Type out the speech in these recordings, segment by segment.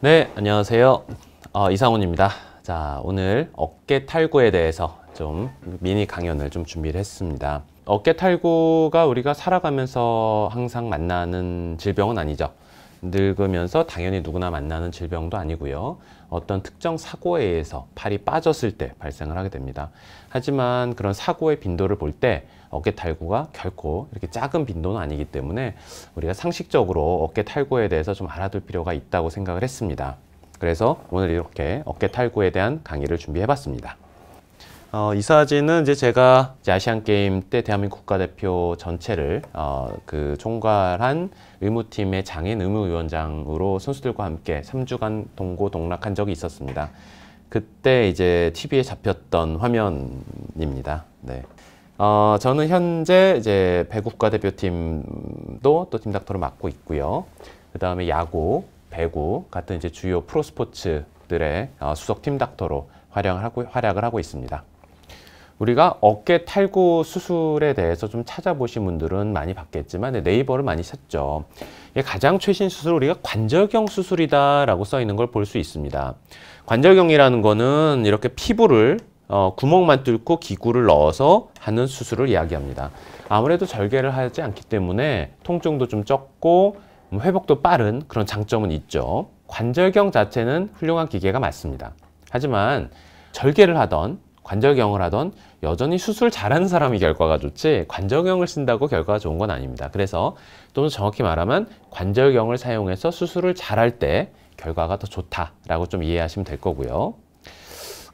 네, 안녕하세요. 어, 이상훈입니다. 자, 오늘 어깨 탈구에 대해서 좀 미니 강연을 좀 준비를 했습니다. 어깨 탈구가 우리가 살아가면서 항상 만나는 질병은 아니죠. 늙으면서 당연히 누구나 만나는 질병도 아니고요. 어떤 특정 사고에 의해서 팔이 빠졌을 때 발생을 하게 됩니다. 하지만 그런 사고의 빈도를 볼 때 어깨 탈구가 결코 이렇게 작은 빈도는 아니기 때문에 우리가 상식적으로 어깨 탈구에 대해서 좀 알아둘 필요가 있다고 생각을 했습니다. 그래서 오늘 이렇게 어깨 탈구에 대한 강의를 준비해 봤습니다. 어, 이 사진은 이제 제가 이제 아시안 게임 때 대한민국 국가대표 전체를 어, 그 총괄한 의무팀의 장인 의무위원장으로 선수들과 함께 3주간 동고 동락한 적이 있었습니다. 그때 이제 TV에 잡혔던 화면입니다. 네. 어, 저는 현재 이제 배 국가대표팀도 또 팀닥터로 맡고 있고요. 그 다음에 야구, 배구 같은 이제 주요 프로스포츠들의 어, 수석 팀닥터로 활약을 하고, 활약을 하고 있습니다. 우리가 어깨 탈구 수술에 대해서 좀 찾아보신 분들은 많이 봤겠지만 네, 네이버를 많이 샀죠 가장 최신 수술 우리가 관절경 수술이다라고 써 있는 걸 볼 수 있습니다. 관절경이라는 거는 이렇게 피부를 어, 구멍만 뚫고 기구를 넣어서 하는 수술을 이야기합니다. 아무래도 절개를 하지 않기 때문에 통증도 좀 적고 회복도 빠른 그런 장점은 있죠. 관절경 자체는 훌륭한 기계가 맞습니다. 하지만 절개를 하던 관절경을 하던 여전히 수술 잘하는 사람이 결과가 좋지 관절경을 쓴다고 결과가 좋은 건 아닙니다. 그래서 또는 정확히 말하면 관절경을 사용해서 수술을 잘할 때 결과가 더 좋다라고 좀 이해하시면 될 거고요.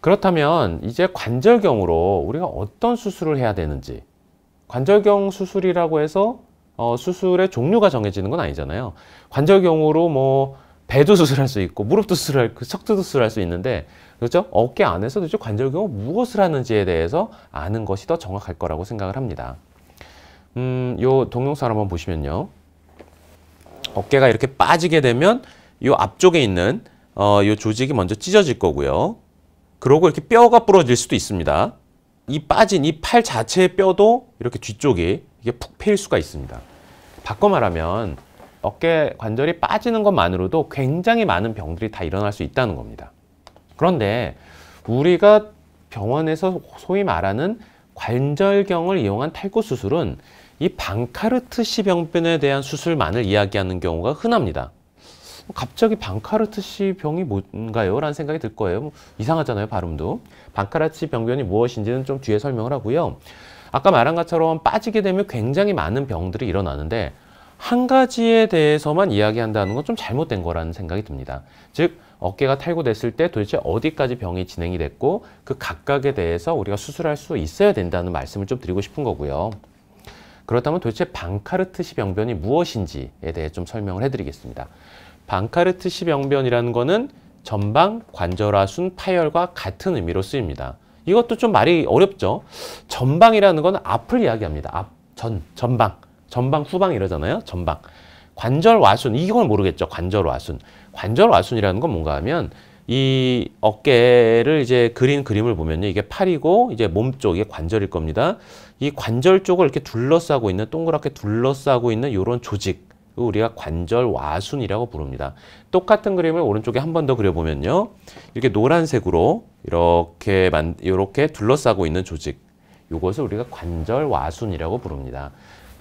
그렇다면 이제 관절경으로 우리가 어떤 수술을 해야 되는지 관절경 수술이라고 해서 어, 수술의 종류가 정해지는 건 아니잖아요. 관절경으로 뭐 배도 수술할 수 있고 무릎도 수술할 척추도 수술할 수 있는데 그렇죠? 어깨 안에서 도대체 관절경우 무엇을 하는지에 대해서 아는 것이 더 정확할 거라고 생각을 합니다. 음, 요 동영상 한번 보시면요. 어깨가 이렇게 빠지게 되면 요 앞쪽에 있는 어, 요 조직이 먼저 찢어질 거고요. 그러고 이렇게 뼈가 부러질 수도 있습니다. 이 빠진 이 팔 자체의 뼈도 이렇게 뒤쪽에 이게 푹 패일 수가 있습니다. 바꿔 말하면 어깨 관절이 빠지는 것만으로도 굉장히 많은 병들이 다 일어날 수 있다는 겁니다. 그런데 우리가 병원에서 소위 말하는 관절경을 이용한 탈구 수술은 이 방카르트 시병변에 대한 수술만을 이야기하는 경우가 흔합니다. 갑자기 방카르트 시병이 뭔가요? 라는 생각이 들 거예요. 뭐 이상하잖아요, 발음도. 방카르트 시병변이 무엇인지는 좀 뒤에 설명을 하고요. 아까 말한 것처럼 빠지게 되면 굉장히 많은 병들이 일어나는데 한 가지에 대해서만 이야기한다는 건 좀 잘못된 거라는 생각이 듭니다. 즉 어깨가 탈구됐을 때 도대체 어디까지 병이 진행이 됐고 그 각각에 대해서 우리가 수술할 수 있어야 된다는 말씀을 좀 드리고 싶은 거고요. 그렇다면 도대체 방카르트시 병변이 무엇인지에 대해 좀 설명을 해드리겠습니다. 방카르트시 병변이라는 거는 전방 관절하순 파열과 같은 의미로 쓰입니다. 이것도 좀 말이 어렵죠. 전방이라는 건 앞을 이야기합니다. 앞, 전, 전방. 전방, 후방 이러잖아요. 전방. 관절 와순 이걸 모르겠죠. 관절 와순. 관절 와순이라는 건 뭔가 하면 이 어깨를 이제 그린 그림을 보면요. 이게 팔이고 이제 몸 쪽이 관절일 겁니다. 이 관절 쪽을 이렇게 둘러싸고 있는 동그랗게 둘러싸고 있는 이런 조직 우리가 관절 와순이라고 부릅니다. 똑같은 그림을 오른쪽에 한 번 더 그려보면요. 이렇게 노란색으로 이렇게 만, 이렇게 둘러싸고 있는 조직. 이것을 우리가 관절 와순이라고 부릅니다.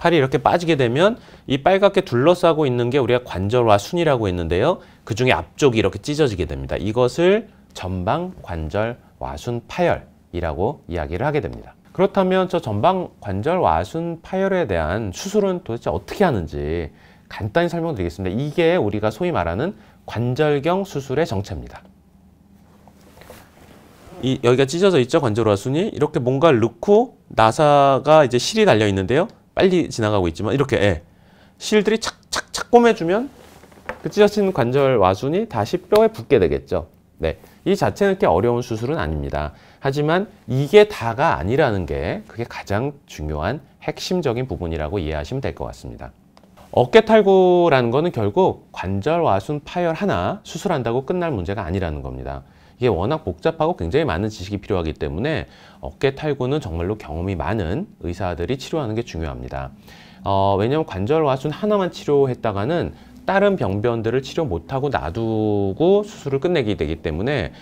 팔이 이렇게 빠지게 되면 이 빨갛게 둘러싸고 있는 게 우리가 관절와 순이라고 했는데요. 그중에 앞쪽이 이렇게 찢어지게 됩니다. 이것을 전방 관절 와순 파열이라고 이야기를 하게 됩니다. 그렇다면 저 전방 관절 와순 파열에 대한 수술은 도대체 어떻게 하는지 간단히 설명드리겠습니다. 이게 우리가 소위 말하는 관절경 수술의 정체입니다. 이 여기가 찢어져 있죠 관절 와순이 이렇게 뭔가를 넣고 나사가 이제 실이 달려 있는데요 빨리 지나가고 있지만 이렇게 예, 실들이 착착착 꼬매주면 그 찢어진 관절 와순이 다시 뼈에 붙게 되겠죠. 네. 이 자체는 그렇게 어려운 수술은 아닙니다. 하지만 이게 다가 아니라는 게 그게 가장 중요한 핵심적인 부분이라고 이해하시면 될 것 같습니다. 어깨 탈구라는 거는 결국 관절 와순 파열 하나 수술한다고 끝날 문제가 아니라는 겁니다. 이게 워낙 복잡하고 굉장히 많은 지식이 필요하기 때문에 어깨 탈구는 정말로 경험이 많은 의사들이 치료하는 게 중요합니다. 어, 왜냐하면 관절 와순 하나만 치료했다가는 다른 병변들을 치료 못하고 놔두고 수술을 끝내게 되기 때문에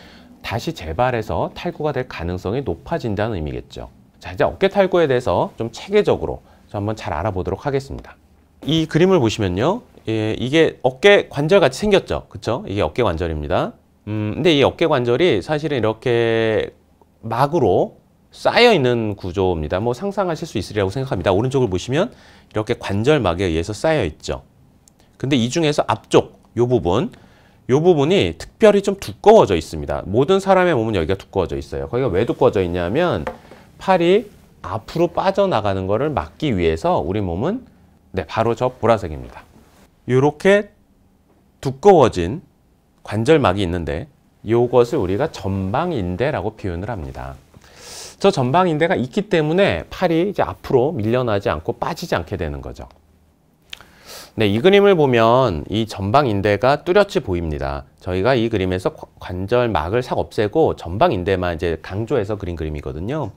다시 재발해서 탈구가 될 가능성이 높아진다는 의미겠죠. 자, 이제 어깨 탈구에 대해서 좀 체계적으로 한번 잘 알아보도록 하겠습니다. 이 그림을 보시면요. 예, 이게 어깨 관절 같이 생겼죠. 그쵸? 이게 어깨 관절입니다. 음, 근데 이 어깨 관절이 사실은 이렇게 막으로 쌓여 있는 구조입니다. 뭐 상상하실 수 있으리라고 생각합니다. 오른쪽을 보시면 이렇게 관절막에 의해서 쌓여 있죠. 근데 이 중에서 앞쪽 요 부분 요 부분이 특별히 좀 두꺼워져 있습니다. 모든 사람의 몸은 여기가 두꺼워져 있어요. 거기가 왜 두꺼워져 있냐면 팔이 앞으로 빠져나가는 것을 막기 위해서 우리 몸은 네, 바로 저 보라색입니다. 이렇게 두꺼워진 관절막이 있는데 이것을 우리가 전방인대라고 표현을 합니다. 저 전방인대가 있기 때문에 팔이 이제 앞으로 밀려나지 않고 빠지지 않게 되는 거죠. 네, 이 그림을 보면 이 전방인대가 뚜렷이 보입니다. 저희가 이 그림에서 관절막을 싹 없애고 전방인대만 이제 강조해서 그린 그림이거든요.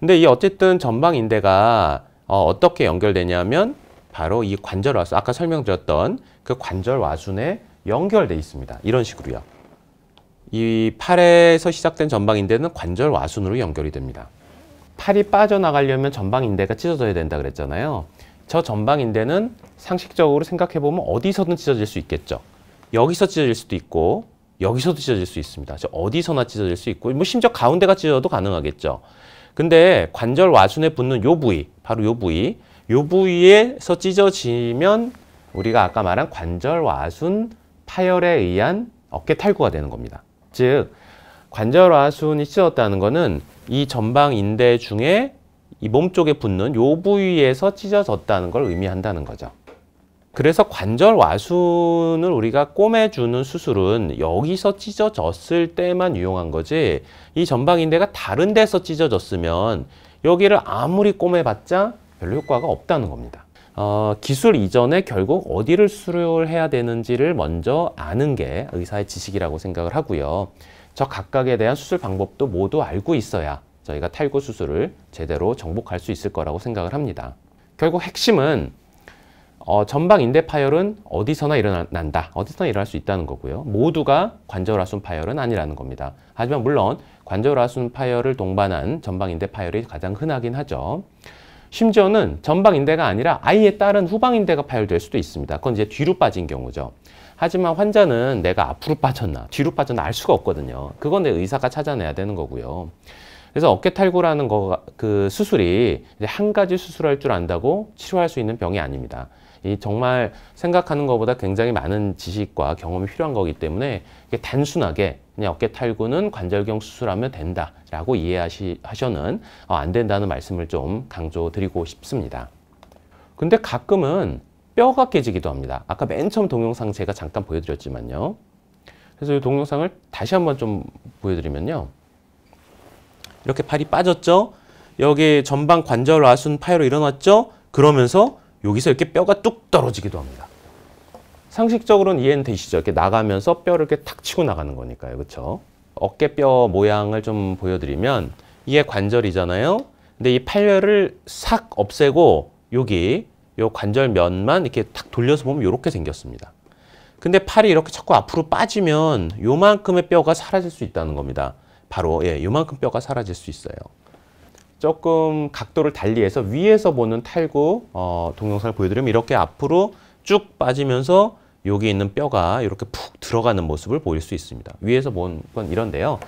근데 이 어쨌든 전방인대가 어, 떻게 연결되냐면 바로 이 관절와수, 아까 설명드렸던 그 관절와순의 연결돼 있습니다. 이런 식으로요. 이 팔에서 시작된 전방인대는 관절 와순으로 연결이 됩니다. 팔이 빠져나가려면 전방인대가 찢어져야 된다 그랬잖아요. 저 전방인대는 상식적으로 생각해보면 어디서든 찢어질 수 있겠죠. 여기서 찢어질 수도 있고 여기서도 찢어질 수 있습니다. 저 어디서나 찢어질 수 있고 뭐 심지어 가운데가 찢어도 가능하겠죠. 근데 관절 와순에 붙는 요 부위, 바로 요 부위, 요 부위에서 찢어지면 우리가 아까 말한 관절 와순 파열에 의한 어깨 탈구가 되는 겁니다. 즉 관절와순이 찢어다는 것은 이 전방 인대 중에 이 몸 쪽에 붙는 요 부위에서 찢어졌다는 걸 의미한다는 거죠. 그래서 관절 와순을 우리가 꼬매주는 수술은 여기서 찢어졌을 때만 유용한 거지 이 전방인대가 다른 데서 찢어졌으면 여기를 아무리 꼬매봤자 별로 효과가 없다는 겁니다. 어, 기술 이전에 결국 어디를 수료해야 되는지를 먼저 아는 게 의사의 지식이라고 생각을 하고요. 저 각각에 대한 수술 방법도 모두 알고 있어야 저희가 탈구 수술을 제대로 정복할 수 있을 거라고 생각을 합니다. 결국 핵심은 어, 전방 인대 파열은 어디서나 일어난다. 어디서나 일어날 수 있다는 거고요. 모두가 관절하순 파열은 아니라는 겁니다. 하지만 물론 관절하순 파열을 동반한 전방 인대 파열이 가장 흔하긴 하죠. 심지어는 전방 인대가 아니라 아이의 다른 후방 인대가 파열될 수도 있습니다. 그건 이제 뒤로 빠진 경우죠. 하지만 환자는 내가 앞으로 빠졌나 뒤로 빠졌나 알 수가 없거든요. 그건 내 의사가 찾아내야 되는 거고요. 그래서 어깨 탈구라는 거그 수술이 한 가지 수술할 줄 안다고 치료할 수 있는 병이 아닙니다. 이 정말 생각하는 것보다 굉장히 많은 지식과 경험이 필요한 거기 때문에 단순하게 그냥 어깨 탈구는 관절경 수술하면 된다라고 이해하셔는 어, 안 된다는 말씀을 좀 강조드리고 싶습니다. 근데 가끔은 뼈가 깨지기도 합니다. 아까 맨 처음 동영상 제가 잠깐 보여드렸지만요. 그래서 이 동영상을 다시 한번 좀 보여드리면요. 이렇게 팔이 빠졌죠? 여기 전방 관절 와순 파열로 일어났죠? 그러면서 여기서 이렇게 뼈가 뚝 떨어지기도 합니다. 상식적으로는 이해는 되시죠? 이렇게 나가면서 뼈를 이렇게 탁 치고 나가는 거니까요. 그렇죠? 어깨뼈 모양을 좀 보여드리면 이게 관절이잖아요. 근데 이 팔뼈를 싹 없애고 여기 요 관절 면만 이렇게 탁 돌려서 보면 이렇게 생겼습니다. 근데 팔이 이렇게 자꾸 앞으로 빠지면 요만큼의 뼈가 사라질 수 있다는 겁니다. 바로 예, 요만큼 뼈가 사라질 수 있어요. 조금 각도를 달리해서 위에서 보는 탈구 어, 동영상을 보여드리면 이렇게 앞으로 쭉 빠지면서 여기 있는 뼈가 이렇게 푹 들어가는 모습을 보일 수 있습니다. 위에서 본 건 이런데요.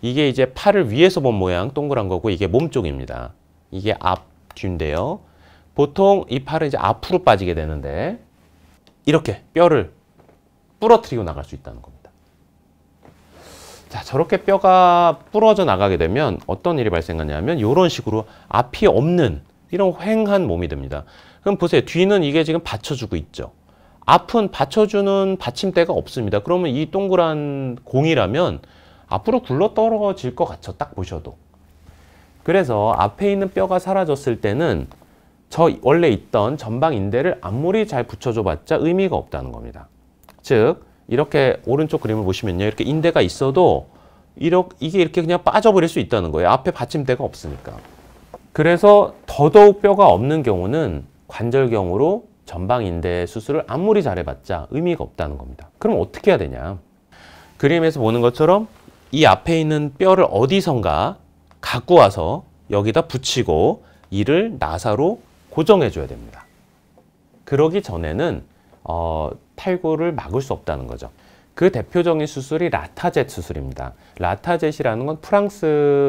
이게 이제 팔을 위에서 본 모양 동그란 거고 이게 몸 쪽입니다. 이게 앞 뒤인데요. 보통 이 팔은 이제 앞으로 빠지게 되는데 이렇게 뼈를 부러뜨리고 나갈 수 있다는 겁니다. 자, 저렇게 뼈가 부러져 나가게 되면 어떤 일이 발생하냐면 이런 식으로 앞이 없는 이런 횡한 몸이 됩니다. 그럼 보세요. 뒤는 이게 지금 받쳐주고 있죠. 앞은 받쳐주는 받침대가 없습니다. 그러면 이 동그란 공이라면 앞으로 굴러 떨어질 것 같죠. 딱 보셔도. 그래서 앞에 있는 뼈가 사라졌을 때는 저 원래 있던 전방 인대를 아무리 잘 붙여줘 봤자 의미가 없다는 겁니다. 즉 이렇게 오른쪽 그림을 보시면요. 이렇게 인대가 있어도 이렇게, 이게 이렇게 그냥 빠져버릴 수 있다는 거예요. 앞에 받침대가 없으니까. 그래서 더더욱 뼈가 없는 경우는 관절경으로 전방인대 수술을 아무리 잘해봤자 의미가 없다는 겁니다. 그럼 어떻게 해야 되냐. 그림에서 보는 것처럼 이 앞에 있는 뼈를 어디선가 갖고 와서 여기다 붙이고 이를 나사로 고정해줘야 됩니다. 그러기 전에는 어, 탈골을 막을 수 없다는 거죠. 그 대표적인 수술이 라타젯 수술입니다. 라타젯이라는 건 프랑스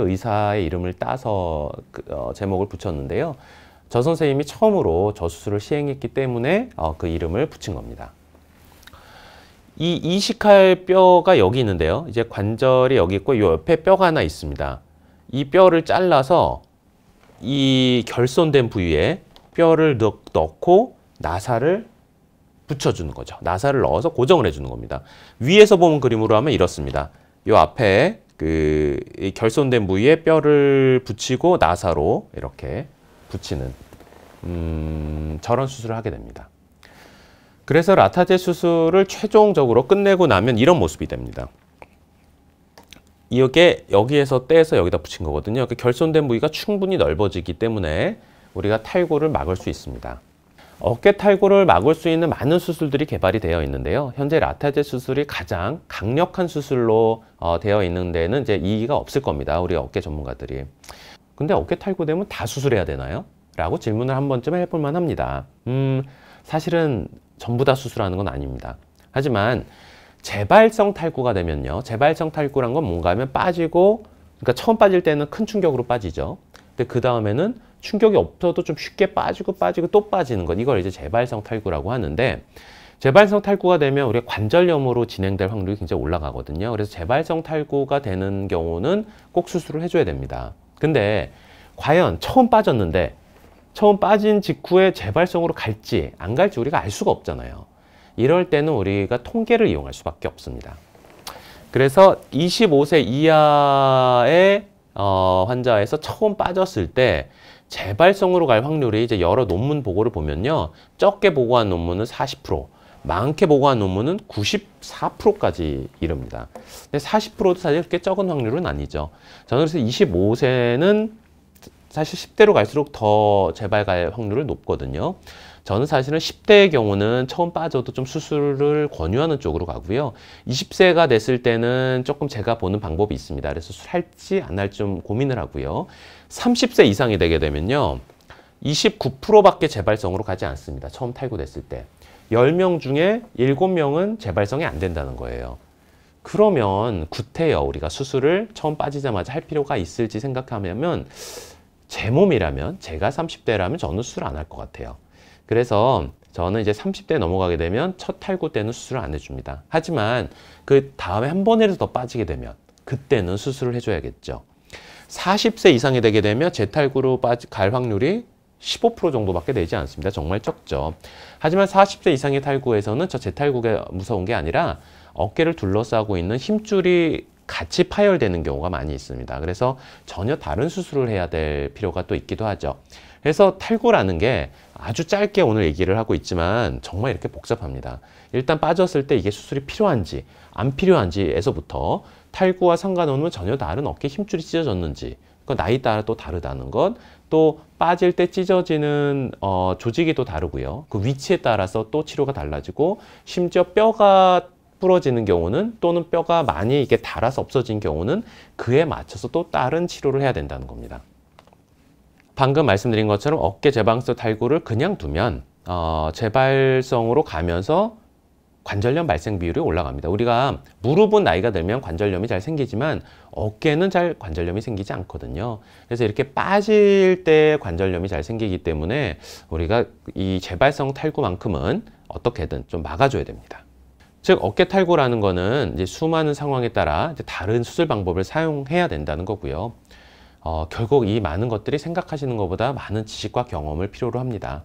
의사의 이름을 따서 그, 어, 제목을 붙였는데요. 저 선생님이 처음으로 저 수술을 시행했기 때문에 어, 그 이름을 붙인 겁니다. 이 이식할 뼈가 여기 있는데요. 이제 관절이 여기 있고 이 옆에 뼈가 하나 있습니다. 이 뼈를 잘라서 이 결손된 부위에 뼈를 넣, 넣고 나사를 붙여주는 거죠. 나사를 넣어서 고정을 해주는 겁니다. 위에서 보면 그림으로 하면 이렇습니다. 요 앞에 그 결손된 부위에 뼈를 붙이고 나사로 이렇게 붙이는 음, 저런 수술을 하게 됩니다. 그래서 라타제 수술을 최종적으로 끝내고 나면 이런 모습이 됩니다. 이게 여기에서 떼서 여기다 붙인 거거든요. 그 결손된 부위가 충분히 넓어지기 때문에 우리가 탈골을 막을 수 있습니다. 어깨 탈골을 막을 수 있는 많은 수술들이 개발이 되어 있는데요. 현재 라타제 수술이 가장 강력한 수술로 어, 되어 있는 데는 이제 이의가 없을 겁니다. 우리 어깨 전문가들이. 근데 어깨 탈골되면다 수술해야 되나요? 라고 질문을 한 번쯤 해볼 만합니다. 음, 사실은 전부 다 수술하는 건 아닙니다. 하지만 재발성 탈구가 되면요. 재발성 탈구란 건 뭔가 하면 빠지고 그러니까 처음 빠질 때는 큰 충격으로 빠지죠. 근데 그 다음에는 충격이 없어도 좀 쉽게 빠지고 빠지고 또 빠지는 것 이걸 이제 재발성 탈구라고 하는데 재발성 탈구가 되면 우리 관절염으로 진행될 확률이 굉장히 올라가거든요. 그래서 재발성 탈구가 되는 경우는 꼭 수술을 해줘야 됩니다. 근데 과연 처음 빠졌는데 처음 빠진 직후에 재발성으로 갈지 안 갈지 우리가 알 수가 없잖아요. 이럴 때는 우리가 통계를 이용할 수밖에 없습니다. 그래서 25세 이하의 어, 환자에서 처음 빠졌을 때 재발성으로 갈 확률이 이제 여러 논문 보고를 보면요. 적게 보고한 논문은 40%, 많게 보고한 논문은 94%까지 이릅니다. 근데 40%도 사실 그렇게 적은 확률은 아니죠. 저는 그래서 25세는 사실 10대로 갈수록 더 재발 갈 확률을 높거든요. 저는 사실은 10대의 경우는 처음 빠져도 좀 수술을 권유하는 쪽으로 가고요. 20세가 됐을 때는 조금 제가 보는 방법이 있습니다. 그래서 술 할지 안 할지 좀 고민을 하고요. 30세 이상이 되게 되면요. 29%밖에 재발성으로 가지 않습니다. 처음 탈고됐을 때. 10명 중에 7명은 재발성이 안 된다는 거예요. 그러면 구태여 우리가 수술을 처음 빠지자마자 할 필요가 있을지 생각하면 제 몸이라면 제가 30대라면 저는 수술 안 할 것 같아요. 그래서 저는 이제 30대 넘어가게 되면 첫 탈구 때는 수술을 안 해줍니다. 하지만 그 다음에 한 번이라도 더 빠지게 되면 그때는 수술을 해줘야겠죠. 40세 이상이 되게 되면 재탈구로 갈 확률이 15% 정도밖에 되지 않습니다. 정말 적죠. 하지만 40세 이상의 탈구에서는 저 재탈구가 무서운 게 아니라 어깨를 둘러싸고 있는 힘줄이 같이 파열되는 경우가 많이 있습니다. 그래서 전혀 다른 수술을 해야 될 필요가 또 있기도 하죠. 그래서 탈구라는 게 아주 짧게 오늘 얘기를 하고 있지만 정말 이렇게 복잡합니다. 일단 빠졌을 때 이게 수술이 필요한지 안 필요한지에서부터 탈구와 상관없는 전혀 다른 어깨 힘줄이 찢어졌는지 그 나이 따라 또 다르다는 것, 또 빠질 때 찢어지는 어, 조직이 또 다르고요. 그 위치에 따라서 또 치료가 달라지고 심지어 뼈가 부러지는 경우는 또는 뼈가 많이 이게 닳아서 없어진 경우는 그에 맞춰서 또 다른 치료를 해야 된다는 겁니다. 방금 말씀드린 것처럼 어깨 재방스 탈구를 그냥 두면 어, 재발성으로 가면서 관절염 발생 비율이 올라갑니다. 우리가 무릎은 나이가 들면 관절염이 잘 생기지만 어깨는 잘 관절염이 생기지 않거든요. 그래서 이렇게 빠질 때 관절염이 잘 생기기 때문에 우리가 이 재발성 탈구만큼은 어떻게든 좀 막아줘야 됩니다. 즉 어깨 탈골하는 거는 이제 수많은 상황에 따라 다른 수술 방법을 사용해야 된다는 거고요. 어, 결국 이 많은 것들이 생각하시는 것보다 많은 지식과 경험을 필요로 합니다.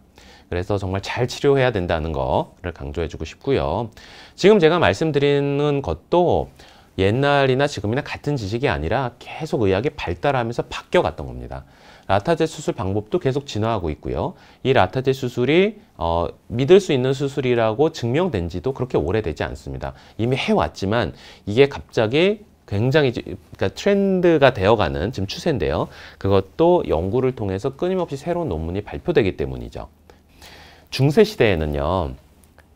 그래서 정말 잘 치료해야 된다는 거를 강조해주고 싶고요. 지금 제가 말씀드리는 것도 옛날이나 지금이나 같은 지식이 아니라 계속 의학이 발달하면서 바뀌어갔던 겁니다. 라타제 수술 방법도 계속 진화하고 있고요. 이 라타제 수술이 어, 믿을 수 있는 수술이라고 증명된 지도 그렇게 오래되지 않습니다. 이미 해왔지만 이게 갑자기 굉장히 그러니까 트렌드가 되어가는 지금 추세인데요. 그것도 연구를 통해서 끊임없이 새로운 논문이 발표되기 때문이죠. 중세 시대에는요.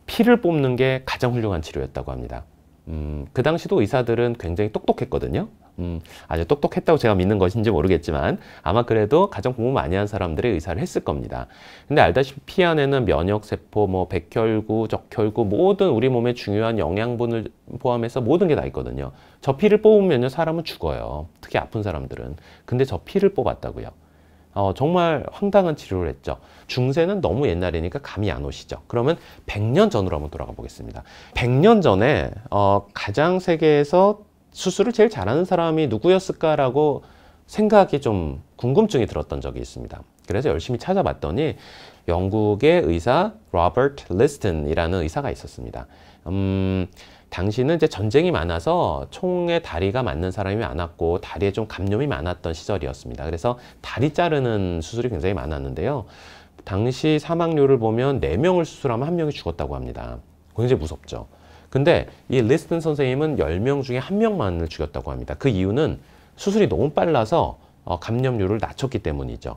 피를 뽑는 게 가장 훌륭한 치료였다고 합니다. 음, 그 당시도 의사들은 굉장히 똑똑했거든요. 음, 아주 똑똑했다고 제가 믿는 것인지 모르겠지만 아마 그래도 가장 공부 많이 한 사람들의 의사를 했을 겁니다. 근데 알다시피 피 안에는 면역세포, 뭐 백혈구, 적혈구 모든 우리 몸에 중요한 영양분을 포함해서 모든 게 다 있거든요. 저 피를 뽑으면 사람은 죽어요. 특히 아픈 사람들은. 근데 저 피를 뽑았다고요. 어, 정말 황당한 치료를 했죠. 중세는 너무 옛날이니까 감이 안 오시죠. 그러면 100년 전으로 한번 돌아가 보겠습니다. 100년 전에 어, 가장 세계에서 수술을 제일 잘하는 사람이 누구였을까라고 생각이 좀 궁금증이 들었던 적이 있습니다. 그래서 열심히 찾아봤더니 영국의 의사 로버트 리스턴이라는 의사가 있었습니다. 음, 당시는 이제 전쟁이 많아서 총에 다리가 맞는 사람이 많았고 다리에 좀 감염이 많았던 시절이었습니다. 그래서 다리 자르는 수술이 굉장히 많았는데요. 당시 사망률을 보면 4명을 수술하면 1명이 죽었다고 합니다. 굉장히 무섭죠. 근데 이리스턴 선생님은 열 명 중에 한명만을 죽였다고 합니다. 그 이유는 수술이 너무 빨라서 어, 감염률을 낮췄기 때문이죠.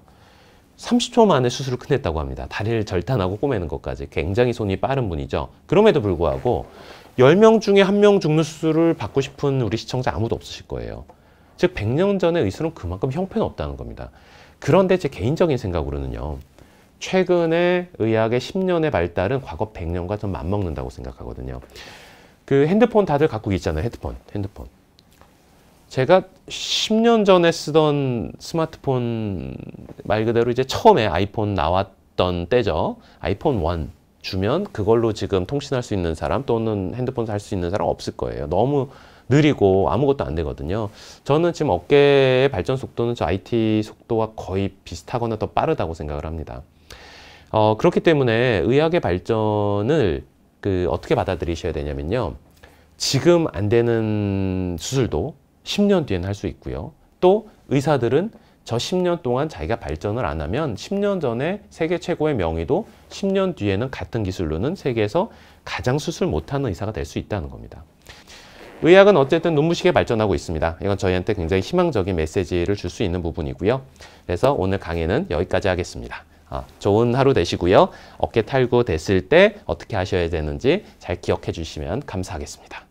30초 만에 수술을 끝냈다고 합니다. 다리를 절단하고 꼬매는 것까지 굉장히 손이 빠른 분이죠. 그럼에도 불구하고 열 명 중에 한 명 죽는 수술을 받고 싶은 우리 시청자 아무도 없으실 거예요. 즉 100년 전의 의술은 그만큼 형편없다는 겁니다. 그런데 제 개인적인 생각으로는요. 최근에 의학의 10년의 발달은 과거 100년과 좀 맞먹는다고 생각하거든요. 그 핸드폰 다들 갖고 있잖아요. 핸드폰, 핸드폰. 제가 10년 전에 쓰던 스마트폰 말 그대로 이제 처음에 아이폰 나왔던 때죠. 아이폰 1 주면 그걸로 지금 통신할 수 있는 사람 또는 핸드폰 살 수 있는 사람 없을 거예요. 너무 느리고 아무것도 안 되거든요. 저는 지금 어깨의 발전 속도는 저 IT 속도와 거의 비슷하거나 더 빠르다고 생각을 합니다. 어, 그렇기 때문에 의학의 발전을 그 어떻게 받아들이셔야 되냐면요. 지금 안 되는 수술도 10년 뒤엔 할 수 있고요. 또 의사들은 저 10년 동안 자기가 발전을 안 하면 10년 전에 세계 최고의 명의도 10년 뒤에는 같은 기술로는 세계에서 가장 수술 못하는 의사가 될 수 있다는 겁니다. 의학은 어쨌든 눈부시게 발전하고 있습니다. 이건 저희한테 굉장히 희망적인 메시지를 줄 수 있는 부분이고요. 그래서 오늘 강의는 여기까지 하겠습니다. 어, 좋은 하루 되시고요. 어깨 탈구 됐을 때 어떻게 하셔야 되는지 잘 기억해 주시면 감사하겠습니다.